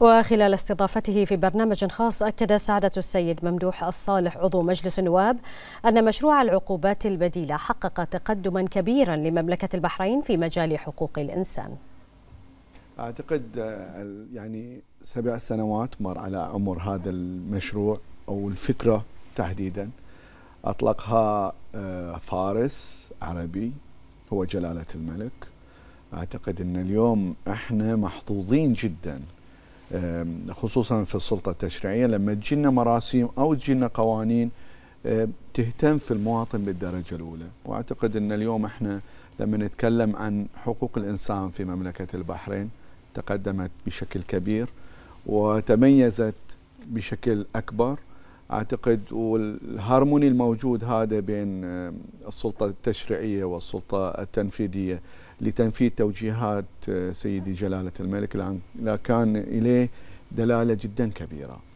وخلال استضافته في برنامج خاص أكد سعادة السيد ممدوح الصالح عضو مجلس النواب أن مشروع العقوبات البديلة حقق تقدما كبيرا لمملكة البحرين في مجال حقوق الإنسان أعتقد آه، يعني سبع سنوات مر على عمر هذا المشروع أو الفكرة تحديدا أطلقها آه، فارس عربي هو جلالة الملك أعتقد أن اليوم إحنا محظوظين جدا خصوصا في السلطه التشريعيه لما تجينا مراسيم او تجينا قوانين تهتم في المواطن بالدرجه الاولى واعتقد ان اليوم احنا لما نتكلم عن حقوق الانسان في مملكه البحرين تقدمت بشكل كبير وتميزت بشكل اكبر اعتقد والهارموني الموجود هذا بين آه، السلطه التشريعيه والسلطه التنفيذيه لتنفيذ توجيهات آه، سيدي جلاله الملك لا كان اليه دلاله جدا كبيره.